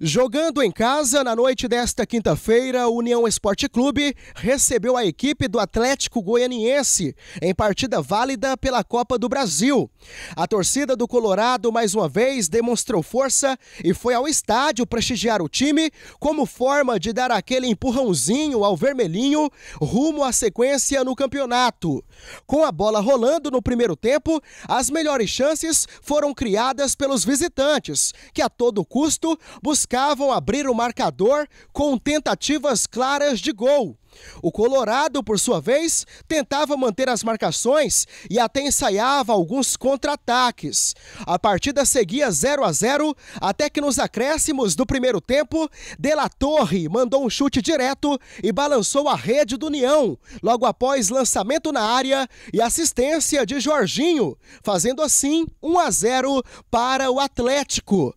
Jogando em casa, na noite desta quinta-feira, o União Esporte Clube recebeu a equipe do Atlético Goianiense em partida válida pela Copa do Brasil. A torcida do Colorado, mais uma vez, demonstrou força e foi ao estádio prestigiar o time como forma de dar aquele empurrãozinho ao vermelhinho rumo à sequência no campeonato. Com a bola rolando no primeiro tempo, as melhores chances foram criadas pelos visitantes, que a todo custo buscaram buscavam abrir o marcador com tentativas claras de gol. O Colorado, por sua vez, tentava manter as marcações e até ensaiava alguns contra-ataques. A partida seguia 0 a 0 até que nos acréscimos do primeiro tempo, De La Torre mandou um chute direto e balançou a rede do União, logo após lançamento na área e assistência de Jorginho, fazendo assim 1 a 0 para o Atlético.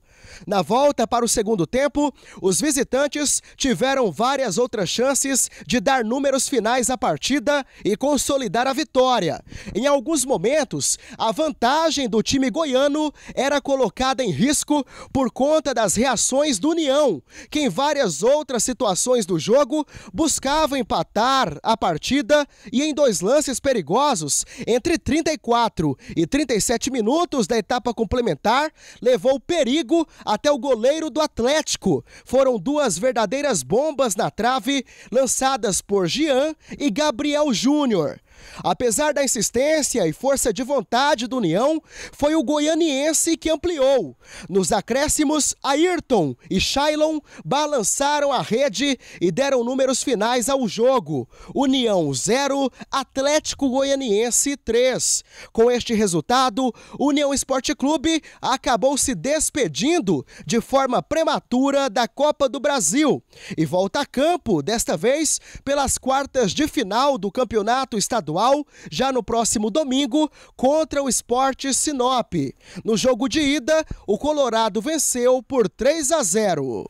Na volta para o segundo tempo, os visitantes tiveram várias outras chances de dar números finais à partida e consolidar a vitória. Em alguns momentos, a vantagem do time goiano era colocada em risco por conta das reações do União, que em várias outras situações do jogo buscava empatar a partida e em dois lances perigosos, entre 34 e 37 minutos da etapa complementar, levou perigo até o goleiro do Atlético. Foram duas verdadeiras bombas na trave lançadas por Jean e Gabriel Júnior. Apesar da insistência e força de vontade do União, foi o goianiense que ampliou. Nos acréscimos, Ayrton e Shailon balançaram a rede e deram números finais ao jogo. União 0, Atlético Goianiense 3. Com este resultado, União Esporte Clube acabou se despedindo de forma prematura da Copa do Brasil e volta a campo, desta vez pelas quartas de final do Campeonato Estadual estadual já no próximo domingo contra o Esporte Sinop. No jogo de ida, o Colorado venceu por 3 a 0.